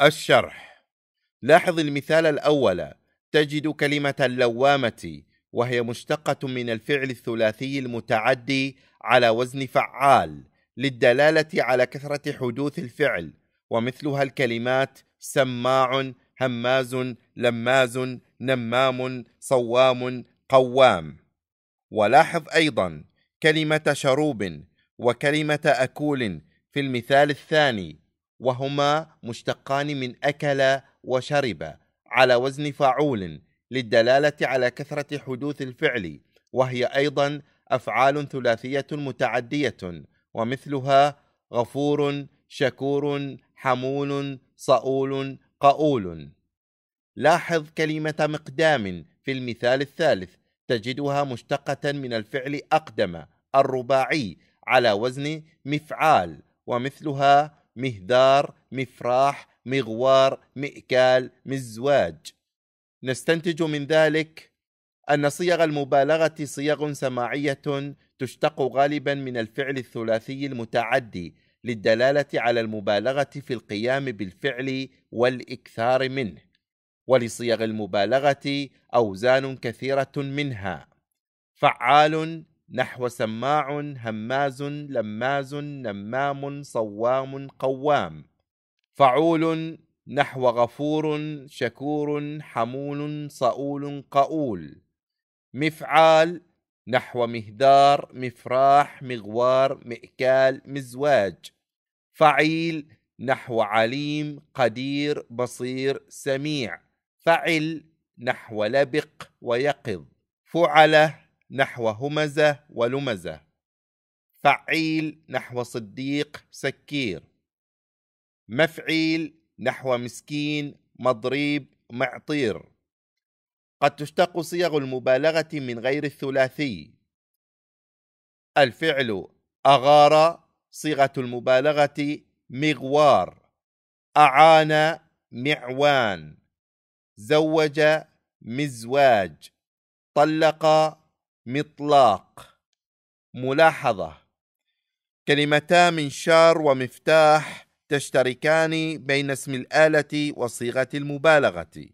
الشرح لاحظ المثال الأول تجد كلمة اللوامة وهي مشتقة من الفعل الثلاثي المتعدي على وزن فعال للدلالة على كثرة حدوث الفعل ومثلها الكلمات سماع هماز لماز نمام صوام قوام ولاحظ أيضا كلمة شروب وكلمة أكول في المثال الثاني وهما مشتقان من أكل وشرب على وزن فاعول للدلالة على كثرة حدوث الفعل وهي أيضا أفعال ثلاثية متعدية ومثلها غفور شكور حمول صؤول قؤول لاحظ كلمة مقدام في المثال الثالث تجدها مشتقة من الفعل أقدم الرباعي على وزن مفعال ومثلها مهدار مفراح مغوار مئكال مزواج نستنتج من ذلك أن صيغ المبالغة صيغ سماعية تشتق غالبا من الفعل الثلاثي المتعدي للدلالة على المبالغة في القيام بالفعل والإكثار منه ولصيغ المبالغة أوزان كثيرة منها فعال نحو سماع هماز لماز نمام صوام قوام فعول نحو غفور شكور حمول صؤول قؤول مفعال نحو مهدار مفراح مغوار مئكال مزواج فعيل نحو عليم قدير بصير سميع فعل نحو لبق ويقظ فعله نحو همزة ولمزة فعيل نحو صديق سكير مفعيل نحو مسكين مضريب معطير قد تشتق صيغ المبالغة من غير الثلاثي الفعل أغار صيغة المبالغة مغوار أعان معوان زوج مزواج طلق مطلاق ملاحظة كلمتا منشار ومفتاح تشتركان بين اسم الآلة وصيغة المبالغة